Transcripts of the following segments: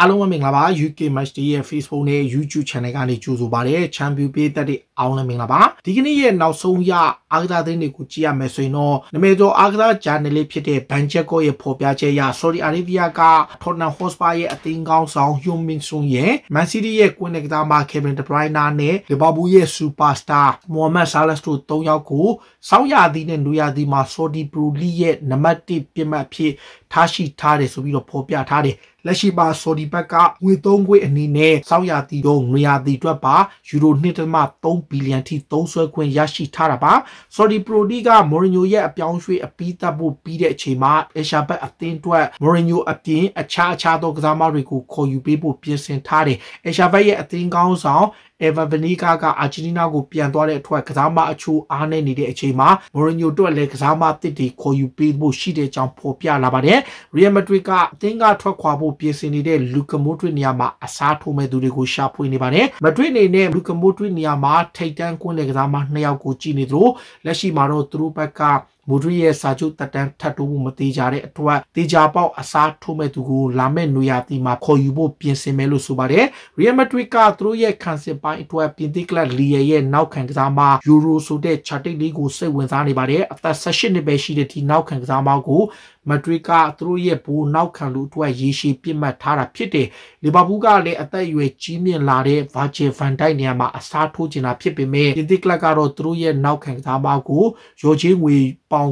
အားလုံးပဲမင်္ဂလာပါ UK Match Day ရဲ့ Facebook နဲ့ YouTube Channel ကနေကြိုဆိုပါရစေ။ Champion Play တက်တဲ့အောင်လည်းမင်္ဂလာပါ။ဒီကနေ့ရဲ့နောက်ဆုံးရအာဂဒါသတင်းတွေကိုကြည့်ရမယ်ဆိုရင်တော့နမေတော်အာဂဒါ Journal ဖြစ်တဲ့ Bancheko ရဲ့ဖော်ပြချက်အရ Saudi Arabia က Tottenham Hotspur ရဲ့အသင်းကောင်းဆောင် Heung-min Son ရဲ့ Man City ရဲ့ Queen ကစားမ Kevin De Bruyne နဲ့ Liverpool ရဲ့ Superstar Mohamed Salah တို့၃ယောက်ကိုစောင်းရသည်နဲ့နွေရသည်မှာ Saudi Pro League ရဲ့နံပါတ်၁ပြင်မှတ်ဖြစ်ထားရှိထားတယ်ဆိုပြီးတော့ဖော်ပြထားတယ်လက်ရှိမှာဆော်ဒီဘက်ကငွေသုံးခွေအနေနဲ့စောက်ရတီတို့ငွေရတီအတွက်ပါယူရို1.3ဘီလီယံထိသုံးဆွဲခွင့်ရရှိထားတာပါဆော်ဒီပရိုဒီကမော်ရီညိုရဲ့အပြောင်းရွှေ့အပြီးသတ်ဖို့ပြီးတဲ့အချိန်မှာအရှာဘက်အသင်းအတွက်မော်ရီညိုအပြင်အခြားအခြားသောကစားသမားတွေကိုခေါ်ယူပေးဖို့ပြင်ဆင်ထားတယ်အရှာဘက်ရဲ့အသင်းကောင်းဆောင်အေဗာဘနီကာကအာဂျင်တီးနားကိုပြန်သွားတဲ့အထွက်ကစားမအချို့အားနည်းနေတဲ့အချိန်မှာမော်ရီညိုတို့လည်းကစားမသစ်တွေခေါ်ယူပေးဖို့ရှိတဲ့အကြောင်းဖော်ပြလာပါတယ်ရီယယ်မက်ဒရစ်ကအသင်းကထွက်ခွာဖို့ပြင်ဆင်နေတဲ့လူကမိုဒရစ်နေရာမှာအစားထိုးမဲ့သူတွေကိုရှာဖွေနေပါတယ်မက်ဒရစ်အနေနဲ့လူကမိုဒရစ်နေရာမှာထိတ်တန့်ကွင်းလေကစားမနှစ်ယောက်ကိုကြည့်နေသလိုလက်ရှိမှာတော့သူတို့ဘက်ကမူဒရီရဲ့စာချုပ်တက်တန်းထပ်တိုးမှုမသေးကြတဲ့အတွက်တေချာပေါက်အစားထိုးမဲ့သူကိုလာမဲ့နွေရာသီမှာခေါ်ယူဖို့ပြင်ဆင်မယ်လို့ဆိုပါတယ် Real Madrid ကသူတို့ရဲ့ခံစစ်ပိုင်းအတွက်ပြင်သစ်ကလပ်လီယာရဲ့နောက်ခံကစားမယူရိုဆိုတဲ့ Charter League ကိုစိတ်ဝင်စားနေပါတယ်အသက်18နှစ်ပဲရှိတဲ့ဒီနောက်ခံကစားမကိုမက်ဒရစ်ကသူတို့ရဲ့ဘိုးနောက်ခံလူအတွက်ရေရှည်ပြစ်မှတ်ထားတာဖြစ်တယ်လီဗာပူးကလည်းအသက်အရွယ်ကြီးမြင့်လာတဲ့ဗာဂျယ်ဗန်ဒိုက်နေရာမှာအစားထိုးချင်တာဖြစ်ပေမဲ့ဒီဒီကလပ်ကတော့သူတို့ရဲ့နောက်ခံကစားမကိုရော်ချင်းငွေပေါင်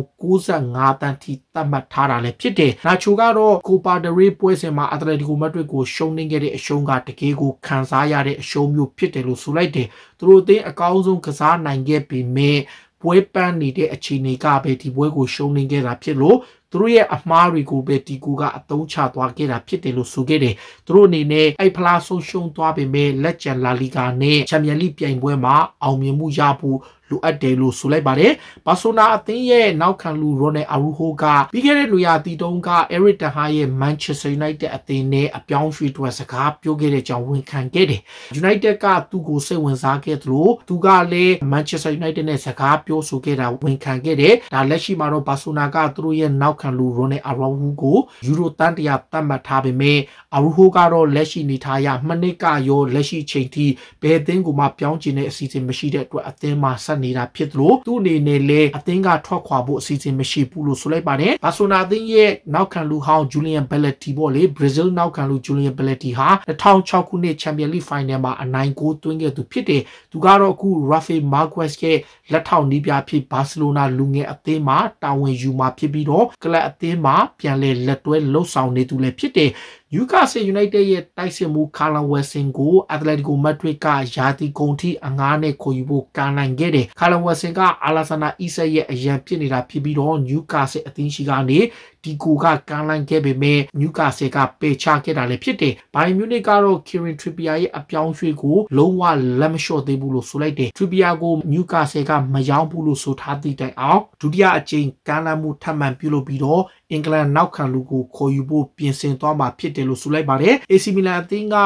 95တန်းထိသတ်မှတ်ထားတာလည်းဖြစ်တယ်နာချိုကတော့ကိုပါဒရေးပွဲစဉ်မှာအက်တလက်တီကိုမက်ဒရစ်ကိုရှုံးနိမ့်ခဲ့တဲ့အရှုံးကတကယ်ကိုခံစားရတဲ့အရှုံးမျိုးဖြစ်တယ်လို့ဆိုလိုက်တယ်သူတို့အသင်းအကောင်းဆုံးကစားနိုင်ခဲ့ပေမဲ့ပွဲပန်းနေတဲ့အခြေအနေကပဲဒီပွဲကိုရှုံးနေခဲ့တာဖြစ်လို့သူတို့ရဲ့အမှားတွေကိုပဲဒီကူကအတုံးချသွားခဲ့တာဖြစ်တယ်လို့ဆိုခဲ့တယ်။သူတို့အနေနဲ့အိုက်ဖလားဆုံးရှုံးသွားပေမဲ့လက်ကျန်လာလီဂာနဲ့ချန်ပီယံလိပြိုင်ပွဲမှာအောင်မြင်မှုရဖို့လိုအပ်တယ်လို့ဆိုလိုက်ပါတယ်။ဘာဆိုနာအသင်းရဲ့နောက်ခံလူရောနယ်အာရူဟိုကပြီးခဲ့တဲ့နွေရာသီတုန်းက Eric Ten Hag ရဲ့ Manchester United အသင်းနဲ့အပြောင်းအရွှေ့အတွက်စကားပြောခဲ့တဲ့ကြောင့်ဝန်ခံခဲ့တယ်။ United ကသူ့ကိုစိတ်ဝင်စားခဲ့သလိုသူကလည်း Manchester United နဲ့စကားပြောဆိုခဲ့တာဝန်ခံခဲ့တယ်။ဒါလက်ရှိမှာတော့ဘာဆိုနာကသူတို့ရဲ့နောက်ခံလူရောနယ်အာရူဟိုကိုယူရိုတန်တရာသတ်မှတ်ထားပေမဲ့အာရူဟိုကတော့လက်ရှိနေထားရမနစ်ကရောလက်ရှိချိန်ထိဘယ်အသင်းကိုမှပြောင်းချင်တဲ့အစီအစဉ်မရှိတဲ့အတွက်အသင်းမှာဆက်နေတာဖြစ်သလိုသူ့အနေနဲ့လည်းအသင်းကထွက်ခွာဖို့အစီအစဉ်မရှိဘူးလို့ဆိုလိုက်ပါတယ်။ဘာဆိုနာအသင်းရဲ့နောက်ခံလူဟောင်းဂျူလီယန်ဘယ်လက်တီပေါ့လေဘရာဇီးနောက်ခံလူဂျူလီယန်ဘယ်လက်တီဟာ2006ခုနှစ်ချန်ပီယံလိဖိုင်နယ်မှာအနိုင်ကိုသွင်းခဲ့သူဖြစ်တယ်။သူကတော့အခု Rafael Marquez ရဲ့လက်ထောက်နီးပြဖြစ်ဘာစီလိုနာလူငယ်အသင်းမှာတာဝန်ယူမှာဖြစ်ပြီးတော့ကလပ်အသင်းမှာပြန်လည်လက်တွဲလှုပ်ဆောင်နေသူလည်းဖြစ်တယ်။ Newcastle United ရဲ့တိုက်စစ်မှု Callum Wilson ကို Atletico Madrid ကယာတီဂုံထိအငားနဲ့ခေါ်ယူဖို့ကမ်းလှမ်းခဲ့တယ်။ Callum Wilson က Alassana Isak ရဲ့အရန်ပြစ်နေတာဖြစ်ပြီးတော့ Newcastle အသင်းရှိကနေဒီကိုကကမ်းလှမ်းခဲ့ပေမဲ့နျူကာဆယ်ကပယ်ချခဲ့တာလည်းဖြစ်တယ်။ဘိုင်မြူနစ်ကတော့ Kieran Trippier ရဲ့အပြောင်းရွှေ့ကိုလုံးဝလက်မလျှော့သေးဘူးလို့ဆိုလိုက်တယ်။ Trippier ကိုနျူကာဆယ်ကမယောင်းဘူးလို့ဆိုထားသည့်တိုင်အောင်ဒုတိယအကြိမ်ကမ်းလှမ်းမှုထပ်မံပြုလုပ်ပြီးတော့အင်္ဂလန်နောက်ခံလူကိုခေါ်ယူဖို့ပြင်ဆင်သွားမှာဖြစ်တယ်လို့ဆိုလိုက်ပါတယ်။ AC Milan အသင်းက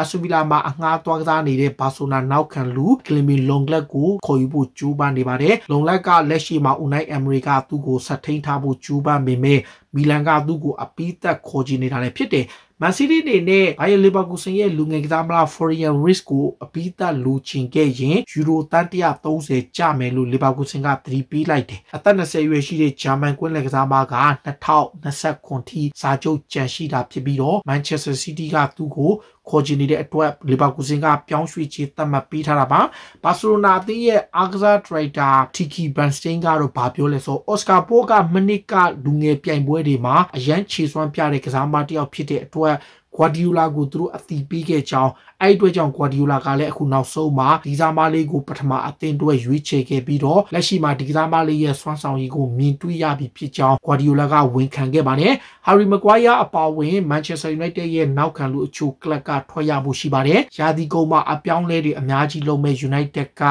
အဆူဗီလာမှာအငှားသွားကစားနေတဲ့ဘာဆိုနာနောက်ခံလူကလင်မီလွန်ဂလက်ကိုခေါ်ယူဖို့ကြိုးပမ်းနေပါတယ်။လွန်ဂလက်ကလက်ရှိမှာ Unai Emery ကသူ့ကိုဆက်ထိန်ထားဖို့ကြိုးပမ်းပေမဲ့မီလန်ကသူ့ကိုအပီးသက်ခေါ်ချင်နေတာလည်းဖြစ်တယ်မန်စီးတီးအနေနဲ့ဘိုင်ယန်လီဗာပူးဆင်ရဲ့လူငယ်ကစားမလားဖော်ရီယန်ရစ်ကိုအပီးသက်လူချင်ခဲ့ရင်ယူရိုတန်130ကျမယ်လို့လီဗာပူးဆင်ကသတိပေးလိုက်တယ်အသက်20အရွယ်ရှိတဲ့ဂျာမန်ကွင်းလယ်ကစားမက2029ထိစာချုပ်ကြန့်ရှိတာဖြစ်ပြီးတော့မန်ချက်စတာစီးတီးကသူ့ကိုခေါ်ချင်နေတဲ့အတွက်လီဗာကူဇင်ကပြောင်းရွှေ့ချေသတ်မှတ်ပေးထားတာပါဘာစီလိုနာအသင်းရဲ့အာကစားဒရိုက်တာတီကီဘန်စတိန်ကတော့ဗာပြောလဲဆိုအော်စကာပိုကမနစ်ကလူငယ်ပြိုင်ပွဲတွေမှာအရန်ခြေစွမ်းပြတဲ့ကစားမတစ်ယောက်ဖြစ်တဲ့အတွက်ဂွာဒီယိုလာကိုသူတို့အသီးပေးခဲ့ကြောင်းအဲ့အတွက်ကြောင့်ဂွာဒီယိုလာကလည်းအခုနောက်ဆုံးမှာဒီစားမလေးကိုပထမအသင်းတွဲရွေးချယ်ခဲ့ပြီးတော့လက်ရှိမှာဒီစားမလေးရဲ့စွမ်းဆောင်ရည်ကိုမြင်တွေ့ရပြီဖြစ်ကြောင်းဂွာဒီယိုလာကဝန်ခံခဲ့ပါတယ်ဟာရီမကွိုင်းယာအပါအဝင်မန်ချက်စတာယူနိုက်တက်ရဲ့နောက်ခံလူအချို့ကလပ်ကထွက်ရဖို့ရှိပါတယ်ရာသီကုန်မှာအပြောင်းလဲတွေအများကြီးလုပ်မဲ့ယူနိုက်တက်က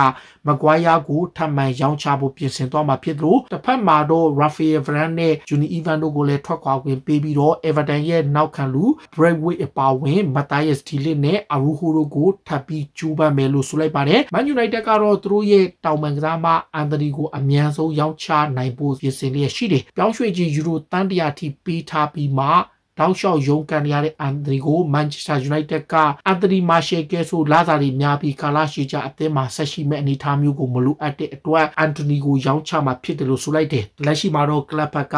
မကွိုင်းယာကိုထပ်မံရောင်းချဖို့ပြင်ဆင်သွားမှာဖြစ်လို့တစ်ဖက်မှာတော့ရာဖီယယ်ဗရန်နဲ့ဂျူနီအီဗန်တို့ကိုလည်းထွက်ခွာခွင့်ပေးပြီးတော့ Everton ရဲ့နောက်ခံလူ Brentwood အပါအဝင် Matthias Dillon နဲ့ Aru ဟိုရိုကိုထပ်ပြီးကျူးပန်းမယ်လို့ဆိုလိုက်ပါတယ်မန်ယူနိုက်တက်ကတော့သူတို့ရဲ့တောင်ပန်ကစားမအန်ဒရီကိုအမြန်ဆုံးရောင်းချနိုင်ဖို့ပြင်ဆင်လျက်ရှိတယ်ပြောင်းရွှေ့ကြီးယူရိုတန်းတရာထိပေးထားပြီးမှတောက်လျှောက်ရုံးကန်ရတဲ့အန်ဒရီကိုမန်ချက်စတာယူနိုက်တက်ကအန်ဒရီမာရှယ်ကဲဆိုလာဇာရီများပြီးကာလာရှီချာအသင်းမှာဆက်ရှိမဲ့အနေအထားမျိုးကိုမလိုအပ်တဲ့အတွက်အန်ဒရီကိုရောင်းချမှာဖြစ်တယ်လို့ဆိုလိုက်တယ်လက်ရှိမှာတော့ကလပ်ဘက်က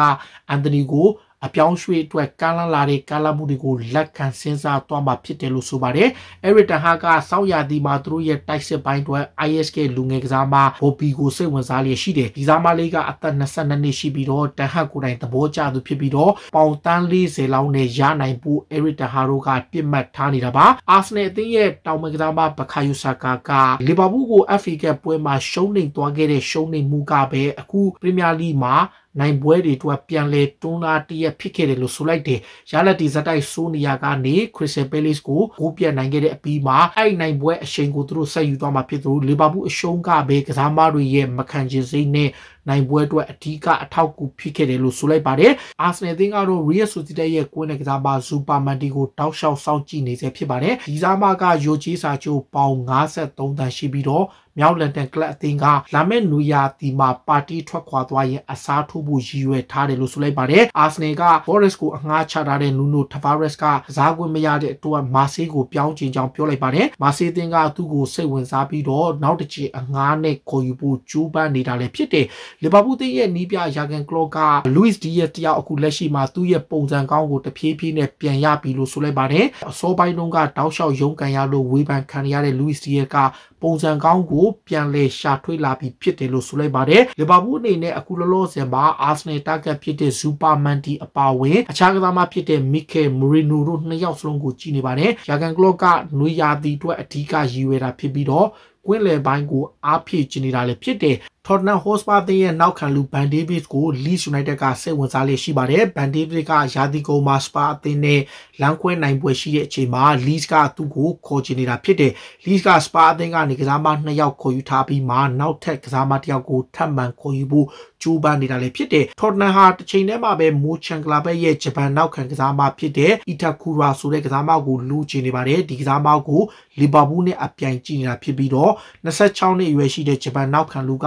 အန်ဒရီကိုအပြောင်းရွှေ့အတွက်ကမ်းလှမ်းလာတဲ့ကာလမှုတွေကိုလက်ခံစဉ်းစားသွားမှာဖြစ်တယ်လို့ဆိုပါတယ်။အဲရီတန်ဟာကစောက်ရာသီမှာသူတို့ရဲ့တိုက်စစ်ပိုင်းတွေ ISK လူငယ်ကစားမဘိုပီကိုစိတ်ဝင်စားလျက်ရှိတယ်။ဒီစားမလေးကအသက်22နှစ်ရှိပြီးတော့တန်ဟတ်ကိုယ်တိုင်သဘောကျသူဖြစ်ပြီးတော့ပေါင်တန်း40လောက်နဲ့ရနိုင်ဖို့အဲရီတန်ဟာတို့ကပြစ်မှတ်ထားနေတာပါ။အာဆင်နယ်အသင်းရဲ့တောင်မကစားမဘခါယူဆာကာကလီဗာပူးကို FA ကပွဲမှာရှုံးနိမ့်သွားခဲ့တဲ့ရှုံးနိမ့်မှုကပဲအခုပရီးမီးယားလိမှာနိုင်ပွဲတွေတူပြန်လဲတွန်းသားတရက်ဖြစ်ခဲ့တယ်လို့ဆိုလိုက်တယ်ရလက်တီဇက်တိုက်ဆိုးနီယာကနေ Crystal Palace ကိုဂိုးပြတ်နိုင်ခဲ့တဲ့အပြီးမှာအဲ့နိုင်ပွဲအချိန်ကိုသူတို့ဆက်ယူသွားမှာဖြစ်သူလီဗာပူးအရှုံးကပဲကစားမတွေရဲ့မခံချင်စိတ်နဲ့နိုင်ပွဲအတွက်အဓိကအထောက်အကူဖြစ်ခဲ့တယ်လို့ဆိုလိုက်ပါတယ်အာဆင်နယ်သင်းကတော့ Real Sociedad ရဲ့ကိုယ်နဲ့ကစားပါစူပါမန်တီကိုတောက်လျှောက်စောင့်ကြည့်နေဆဲဖြစ်ပါတယ်ဒီစားမကယိုချီစာချိုပေါင်53တန်ရှိပြီးတော့မြောက်လန်ဒန်ကလပ်အသင်းကလာမယ့်နူယာတီမှာပါတီထွက်ခွာသွားရင်အစားထိုးဖို့ရည်ရွယ်ထားတယ်လို့ဆိုလိုက်ပါတယ်။အာဆင်နယ်က Forest ကိုအငှားချထားတဲ့နူနိုတာဗာရက်စ်ကကစားခွင့်မရတဲ့အတွက်မာဆေးကိုပြောင်းချင်ကြောင်းပြောလိုက်ပါတယ်။မာဆေးအသင်းကသူ့ကိုစိတ်ဝင်စားပြီးတော့နောက်တစ်ချိန်အငှားနဲ့ခေါ်ယူဖို့ကြိုးပမ်းနေတာလည်းဖြစ်တယ်လီဗာပူးသင်းရဲ့နီးပြယာဂန်ကလော့ကလူးစ်ဒီရဲ့တယောက်အခုလက်ရှိမှာသူ့ရဲ့ပုံစံကောင်းကိုတဖြည်းဖြည်းနဲ့ပြန်ရပြီလို့ဆိုလိုက်ပါတယ်အစောပိုင်းတုန်းကတောက်လျှောက်ရုံးကန်ရလို့ဝေဖန်ခံရတဲ့လူးစ်ဒီရဲ့ကပုံစံကောင်းကိုပြန်လည်ရှာထွေးလာပြီးဖြစ်တယ်လို့ဆိုလိုက်ပါတယ်လီဗာပူးအနေနဲ့အခုလောလောဆယ်မှာအာဆင်နယ်တာဂက်ဖြစ်တဲ့ဇူပါမန်တီအပါဝင်အခြားကစားမဖြစ်တဲ့မီကယ်မူရီနိုတို့နှစ်ယောက်စလုံးကိုကြည့်နေပါတယ်ယာဂန်ကလော့ကနွေရာသီအတွက်အဓိကရည်ရွယ်တာဖြစ်ပြီးတော့ကွင်းလယ်ပိုင်းကိုအားဖြည့်ချနေတာလည်းဖြစ်တယ်။ Tottenham Hotspur သင်းရဲ့နောက်ခံလူ Van Davies ကို Leeds United ကစိတ်ဝင်စားလျက်ရှိပါတယ်။ Van Davies ကရာသီကုန်မှာ Spurs အသင်းနဲ့လမ်းခွဲနိုင်ပွဲရှိတဲ့အချိန်မှာ Leeds ကသူ့ကိုခေါ်ချနေတာဖြစ်တယ်။ Leeds က Spurs အသင်းကနေကစားမနှစ်ယောက်ခေါ်ယူထားပြီးမှနောက်ထပ်ကစားမတစ်ယောက်ကိုထပ်မံခေါ်ယူဖို့ကြိုးပမ်းနေတာလည်းဖြစ်တယ်။ Tottenham ဟာတစ်ချိန်တည်းမှာပဲ Mo Chancellor ဘက်ရဲ့ဂျပန်နောက်ခံကစားမဖြစ်တဲ့ Itakura ဆိုတဲ့ကစားမကိုလိုချင်နေပါတယ်။ဒီကစားမကိုလီဗာပူးနဲ့အပြိုင်ကြည့်နေတာဖြစ်ပြီးတော့26နှစ်အရွယ်ရှိတဲ့ဂျပန်နောက်ခံလူက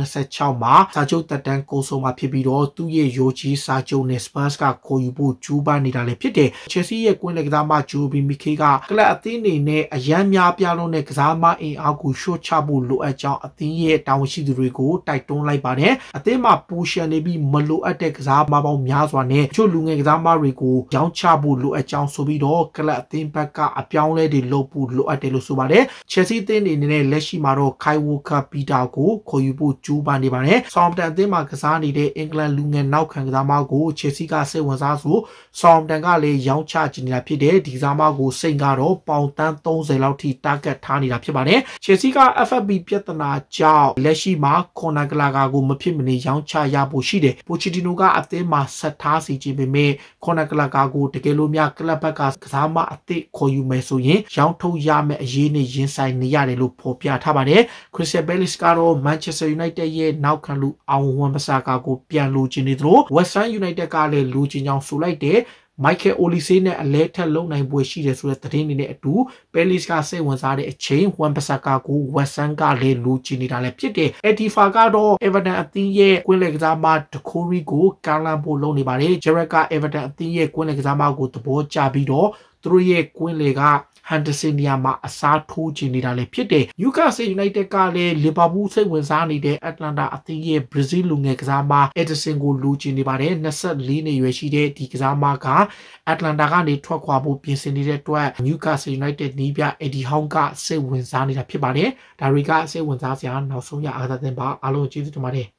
2026မှာစာချုပ်တက်တန်းကိုဆုံးမှာဖြစ်ပြီးတော့သူ့ရဲ့ယိုဂျီစာချုပ်နဲ့ Spurs ကခေါ်ယူဖို့ကြိုးပမ်းနေတာလည်းဖြစ်တယ်။ Chelsea ရဲ့ကွင်းလက်ကစားမ Joby Mikel ကကလပ်အသင်းအနေနဲ့အရန်များပြားလုံးနဲ့ကစားမအင်အားကိုရှော့ချဖို့လိုအပ်ကြောင်းအသင်းရဲ့တာဝန်ရှိသူတွေကိုတိုက်တွန်းလိုက်ပါတယ်။အသင်းမှာပိုရှင်နေပြီးမလိုအပ်တဲ့ကစားမပေါင်းများစွာနဲ့ချို့လူငယ်ကစားမတွေကိုရောင်းချဖို့လိုအပ်ကြောင်းဆိုပြီးတော့ကလပ်အသင်းဘက်ကအပြောင်းလဲတွေလုပ်ဖို့လိုလိုအပ်တယ်လို့ဆိုပါတယ်။ Chelsea အသင်းအနေနဲ့လက်ရှိမှာတော့ Kai Walker Peter ကိုခေါ်ယူဖို့ကြိုးပမ်းနေပါတယ်။ Southampton အသင်းမှာကစားနေတဲ့အင်္ဂလန်လူငယ်နောက်ခံကစားမကို Chelsea ကစိတ်ဝင်စားဆို Southampton ကလည်းရောင်းချချင်နေတာဖြစ်တယ်။ဒီကစားမကိုစိန်ကတော့ပေါင်တန်း30လောက်ထိ target ထားနေတာဖြစ်ပါတယ်။ Chelsea က FFP ပြဿနာကြောင့်လက်ရှိမှာ Conor Gallagher ကိုမဖြစ်မနေရောင်းချရဖို့ရှိတယ်။ Pochettino ကအသင်းမှာဆက်ထားစီခြင်းပေမဲ့ Conor Gallagher ကိုတကယ်လို့များကလပ်ဘက်ကကစားမအသစ်ခေါ်ယူမယ်ဆိုရင်ရောင်းထုတ်ရရမယ့်အရေးနဲ့ရင်ဆိုင်နေရတယ်လို့ဖော်ပြထားပါတယ်။ Crystal Palace ကတော့ Manchester United ရဲ့နောက်ခံလူအောင်ဝန်ပစာကာကိုပြန်လိုချင်နေသလို West Ham United ကလည်းလိုချင်ကြောင်းဆိုလိုက်တဲ့မိုက်ကယ်အိုလီဆေးနဲ့အလဲထက်လုံနိုင်ပွဲရှိတယ်ဆိုတဲ့သတင်းတွေနဲ့အတူပဲလစ်ကစိတ်ဝင်စားတဲ့အချိန်ဝမ်ပစကာကိုဝက်ဆန်ကလည်းလူချီနေတာလည်းဖြစ်တယ်။အက်တီဖာကတော့အေဗာတန်အသင်းရဲ့ကွင်းလယ်ကစားမဒခိုရီကိုကာလန်ဖို့လုပ်နေပါတယ်။ဂျရက်ကာအေဗာတန်အသင်းရဲ့ကွင်းလယ်ကစားမကိုသဘောကျပြီးတော့သူတို့ရဲ့ကွင်းလယ်ကဟန်ဒဆင်နေရာမှာအစားထိုးချင်နေတာလည်းဖြစ်တယ်နျူကာဆယ်ယူနိုက်တက်ကလည်းလီဗာပူးစိတ်ဝင်စားနေတဲ့အက်တလန်တာအသင်းရဲ့ဘရာဇီးလူငယ်ကစားမအက်ဒဆင်ကိုလူချင်နေပါတယ်24နှစ်ရွယ်ရှိတဲ့ဒီကစားမကအက်တလန်တာကနေထွက်ခွာဖို့ပြင်ဆင်နေတဲ့အတွက်နျူကာဆယ်ယူနိုက်တက်နီးပြအက်ဒီဟောင်းကစိတ်ဝင်စားနေတာဖြစ်ပါတယ်ဒါရီကစိတ်ဝင်စားစရာနောက်ဆုံးရအားသဖြင့်ပါအားလုံးကျေးဇူးတင်ပါတယ်